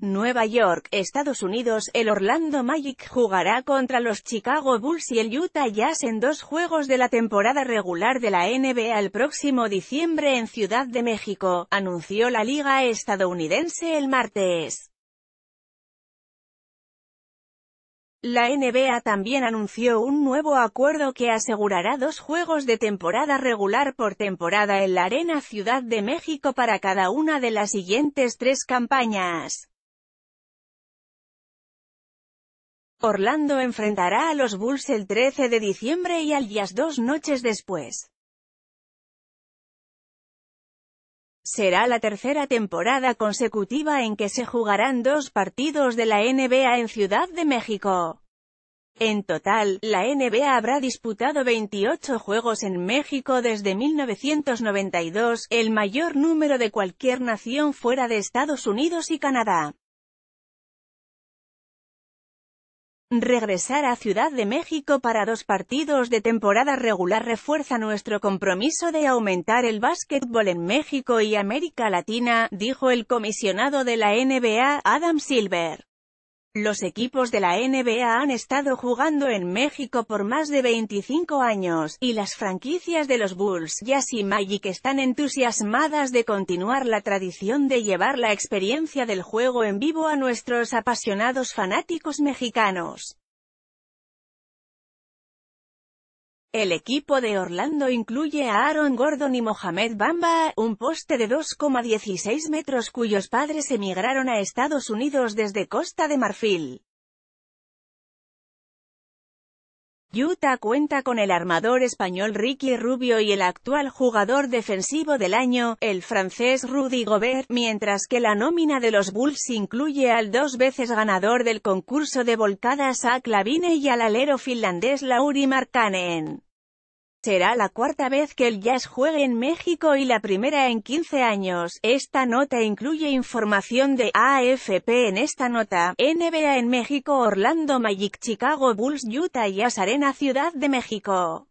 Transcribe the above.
Nueva York, Estados Unidos, el Orlando Magic jugará contra los Chicago Bulls y el Utah Jazz en dos juegos de la temporada regular de la NBA el próximo diciembre en Ciudad de México, anunció la liga estadounidense el martes. La NBA también anunció un nuevo acuerdo que asegurará dos juegos de temporada regular por temporada en la Arena Ciudad de México para cada una de las siguientes tres campañas. Orlando enfrentará a los Bulls el 13 de diciembre y al día dos noches después. Será la tercera temporada consecutiva en que se jugarán dos partidos de la NBA en Ciudad de México. En total, la NBA habrá disputado 28 juegos en México desde 1992, el mayor número de cualquier nación fuera de Estados Unidos y Canadá. Regresar a Ciudad de México para dos partidos de temporada regular refuerza nuestro compromiso de aumentar el básquetbol en México y América Latina, dijo el comisionado de la NBA, Adam Silver. Los equipos de la NBA han estado jugando en México por más de 25 años, y las franquicias de los Bulls, Jazz y Magic están entusiasmadas de continuar la tradición de llevar la experiencia del juego en vivo a nuestros apasionados fanáticos mexicanos. El equipo de Orlando incluye a Aaron Gordon y Mohamed Bamba, un poste de 2,16 metros cuyos padres emigraron a Estados Unidos desde Costa de Marfil. Utah cuenta con el armador español Ricky Rubio y el actual jugador defensivo del año, el francés Rudy Gobert, mientras que la nómina de los Bulls incluye al dos veces ganador del concurso de volcadas a Clavine y al alero finlandés Lauri Markkanen. Será la cuarta vez que el Jazz juegue en México y la primera en 15 años. Esta nota incluye información de AFP en esta nota, NBA en México, Orlando Magic, Chicago Bulls, Utah y Arena Ciudad de México.